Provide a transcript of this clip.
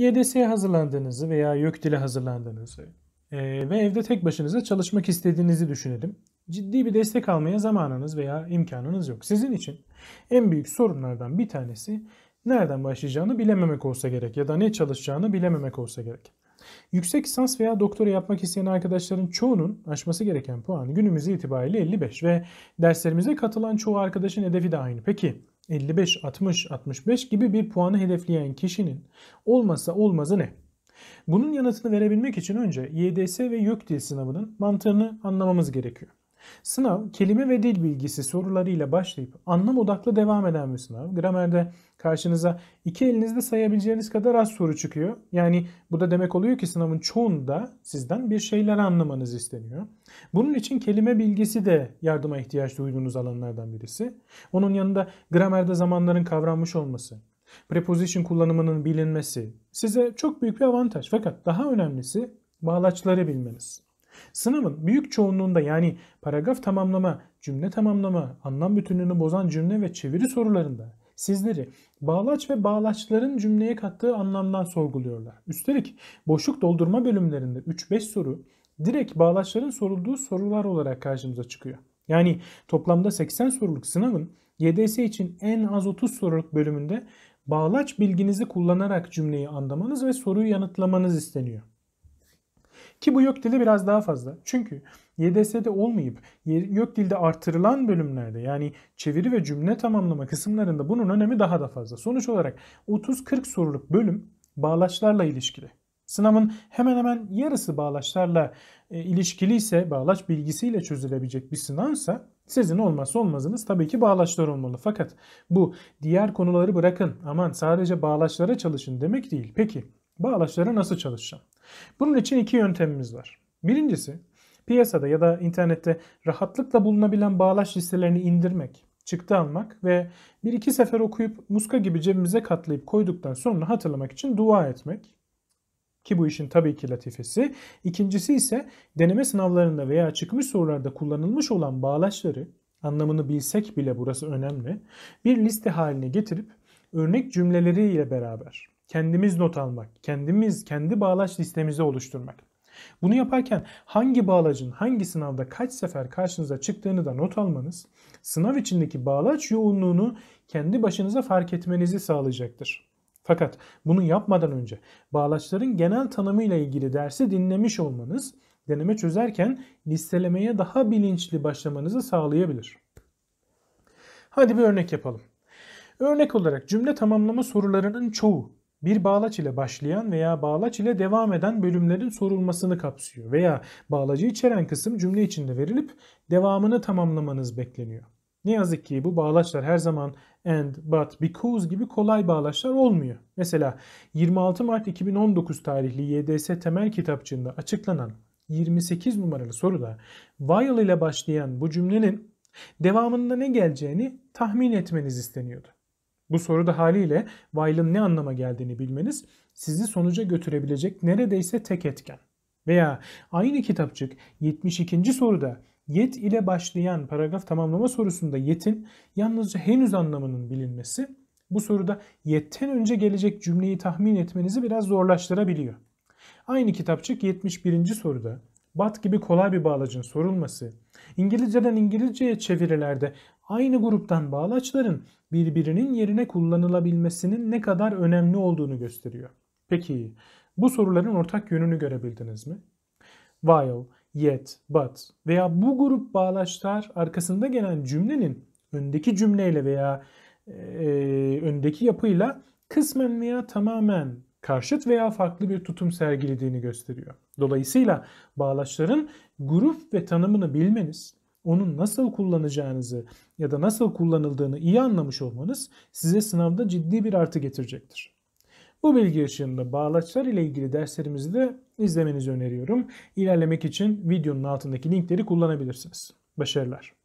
YDS'ye hazırlandığınızı veya YÖK YÖKDİL'e hazırlandığınızı e, ve evde tek başınıza çalışmak istediğinizi düşünelim. Ciddi bir destek almaya zamanınız veya imkanınız yok. Sizin için en büyük sorunlardan bir tanesi nereden başlayacağını bilememek olsa gerek ya da ne çalışacağını bilememek olsa gerek. Yüksek lisans veya doktora yapmak isteyen arkadaşların çoğunun aşması gereken puanı günümüz itibariyle 55 ve derslerimize katılan çoğu arkadaşın hedefi de aynı. Peki 55, 60, 65 gibi bir puanı hedefleyen kişinin olmazsa olmazı ne? Bunun yanıtını verebilmek için önce YDS ve YÖKDİL sınavının mantığını anlamamız gerekiyor. Sınav, kelime ve dil bilgisi sorularıyla başlayıp anlam odaklı devam eden bir sınav. Gramerde karşınıza iki elinizde sayabileceğiniz kadar az soru çıkıyor. Yani bu da demek oluyor ki sınavın çoğunda sizden bir şeyler anlamanız isteniyor. Bunun için kelime bilgisi de yardıma ihtiyaç duyduğunuz alanlardan birisi. Onun yanında gramerde zamanların kavranmış olması, preposition kullanımının bilinmesi size çok büyük bir avantaj. Fakat daha önemlisi bağlaçları bilmeniz. Sınavın büyük çoğunluğunda yani paragraf tamamlama, cümle tamamlama, anlam bütünlüğünü bozan cümle ve çeviri sorularında sizleri bağlaç ve bağlaçların cümleye kattığı anlamdan sorguluyorlar. Üstelik boşluk doldurma bölümlerinde 3-5 soru direkt bağlaçların sorulduğu sorular olarak karşımıza çıkıyor. Yani toplamda 80 soruluk sınavın YDS için en az 30 soruluk bölümünde bağlaç bilginizi kullanarak cümleyi anlamanız ve soruyu yanıtlamanız isteniyor. Ki bu yok dili biraz daha fazla. Çünkü YDS'de olmayıp yok dilde artırılan bölümlerde yani çeviri ve cümle tamamlama kısımlarında bunun önemi daha da fazla. Sonuç olarak 30-40 soruluk bölüm bağlaçlarla ilişkili. Sınavın hemen hemen yarısı bağlaçlarla e, ilişkili ise bağlaç bilgisiyle çözülebilecek bir sınavsa sizin olmazsa olmazınız tabii ki bağlaçlar olmalı. Fakat bu diğer konuları bırakın aman sadece bağlaçlara çalışın demek değil. Peki bağlaçlara nasıl çalışacağım? Bunun için iki yöntemimiz var. Birincisi piyasada ya da internette rahatlıkla bulunabilen bağlaç listelerini indirmek, çıktı almak ve bir iki sefer okuyup muska gibi cebimize katlayıp koyduktan sonra hatırlamak için dua etmek. Ki bu işin tabii ki latifesi. İkincisi ise deneme sınavlarında veya çıkmış sorularda kullanılmış olan bağlaçları anlamını bilsek bile burası önemli. Bir liste haline getirip örnek cümleleriyle beraber kendimiz not almak, kendimiz kendi bağlaç listemizi oluşturmak. Bunu yaparken hangi bağlacın hangi sınavda kaç sefer karşınıza çıktığını da not almanız, sınav içindeki bağlaç yoğunluğunu kendi başınıza fark etmenizi sağlayacaktır. Fakat bunu yapmadan önce bağlaçların genel tanımıyla ilgili dersi dinlemiş olmanız, deneme çözerken listelemeye daha bilinçli başlamanızı sağlayabilir. Hadi bir örnek yapalım. Örnek olarak cümle tamamlama sorularının çoğu bir bağlaç ile başlayan veya bağlaç ile devam eden bölümlerin sorulmasını kapsıyor veya bağlacı içeren kısım cümle içinde verilip devamını tamamlamanız bekleniyor. Ne yazık ki bu bağlaçlar her zaman and, but, because gibi kolay bağlaçlar olmuyor. Mesela 26 Mart 2019 tarihli YDS temel kitapçığında açıklanan 28 numaralı soruda while ile başlayan bu cümlenin devamında ne geleceğini tahmin etmeniz isteniyordu. Bu soruda haliyle while'ın ne anlama geldiğini bilmeniz sizi sonuca götürebilecek neredeyse tek etken. Veya aynı kitapçık 72. soruda yet ile başlayan paragraf tamamlama sorusunda yetin yalnızca henüz anlamının bilinmesi bu soruda yetten önce gelecek cümleyi tahmin etmenizi biraz zorlaştırabiliyor. Aynı kitapçık 71. soruda bat gibi kolay bir bağlacın sorulması, İngilizceden İngilizceye çevirilerde aynı gruptan bağlaçların birbirinin yerine kullanılabilmesinin ne kadar önemli olduğunu gösteriyor. Peki bu soruların ortak yönünü görebildiniz mi? While, yet, but veya bu grup bağlaçlar arkasında gelen cümlenin öndeki cümleyle veya e, öndeki yapıyla kısmen veya tamamen karşıt veya farklı bir tutum sergilediğini gösteriyor. Dolayısıyla bağlaçların grup ve tanımını bilmeniz onu nasıl kullanacağınızı ya da nasıl kullanıldığını iyi anlamış olmanız size sınavda ciddi bir artı getirecektir. Bu bilgi ışığında bağlaçlar ile ilgili derslerimizi de izlemenizi öneriyorum. İlerlemek için videonun altındaki linkleri kullanabilirsiniz. Başarılar.